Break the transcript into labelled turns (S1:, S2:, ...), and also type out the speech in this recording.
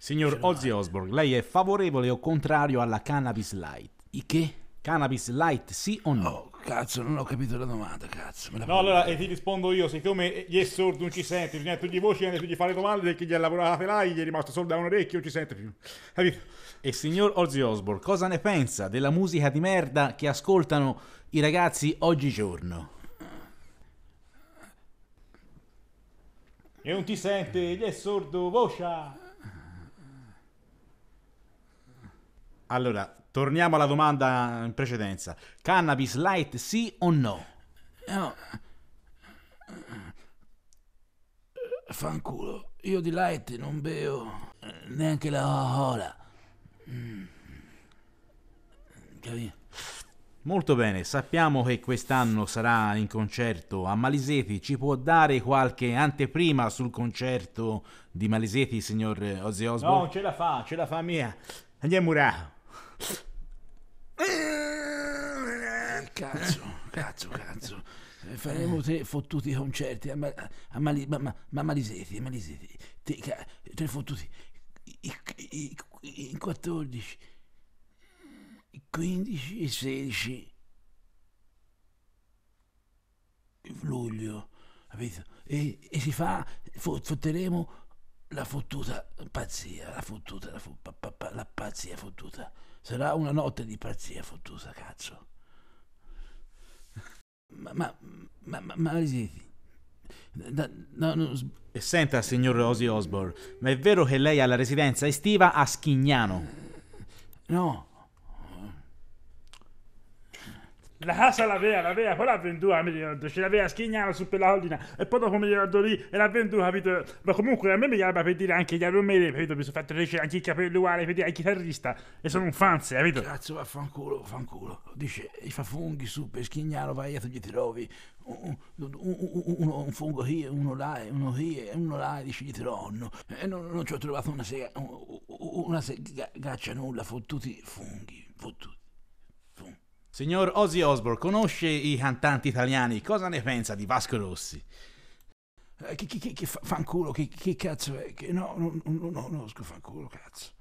S1: Signor Ozzy Osbourne, lei è favorevole o contrario alla cannabis light? I che? Cannabis light sì o no? Oh, cazzo, non ho capito la domanda, cazzo. La no, allora e ti rispondo io, siccome gli è sordo non ci sente, bisogna togliere voce, bisogna togliere fare domande perché gli ha lavorato là, gli è rimasto solo da un orecchio, non ci sente più. Capito? E signor Ozzy Osbourne, cosa ne pensa della musica di merda che ascoltano i ragazzi oggigiorno? E non ti sente, gli è sordo, voce! Allora, torniamo alla domanda in precedenza. Cannabis light sì o no? No. Fanculo,
S2: io di light non bevo eh, neanche la hola. Mm.
S1: Capito? Molto bene, sappiamo che quest'anno sarà in concerto a Maliseti, ci può dare qualche anteprima sul concerto di Maliseti, signor Ozzy Osbourne? No, ce la fa, ce la fa mia. Andiamo a là. Eh, cazzo, cazzo, cazzo. Eh, faremo eh. tre fottuti
S2: concerti a, ma, a, Mali, ma, ma, ma Maliseti, Maliseti. Te, ca, tre fottuti. In 14, 15 e 16 luglio, capito? E, e si fa, fotteremo la fottuta pazzia, la fottuta, la fottuta la pazzia fottuta. Sarà una notte di pazzia fottuta, cazzo. Ma, ma,
S1: ma, ma, ma da, no, no. Senta, signor Rosie Osborne, ma è vero che lei ha la residenza estiva a Schignano?
S2: No, la casa la l'aveva, poi l'ha venduta, mi ricordo, ce l'aveva a Schignano su per la collina, e poi dopo mi ricordo lì, e l'ha venduta, capito? Ma comunque a me mi chiama per dire anche gli Iron capito? Mi sono fatto recente anche i capelli uguali, per dire, il chitarrista, e sono un fan, capito? Cazzo, vaffanculo, vaffanculo, dice, i fa funghi su per Schignano, vai tu gli trovi un, un, un, un, fungo qui, uno là, uno qui, uno là, e dici gli tronno, e non, non ci ho trovato una, sega, una sega, segaccia nulla, fottuti funghi, fottuti.
S1: Signor Ozzy Osbourne, conosce i cantanti italiani, cosa ne pensa di Vasco Rossi?
S2: Eh, che, che, che, che fanculo, chi, che cazzo è? Che, no, no, no, no, no, fanculo, cazzo.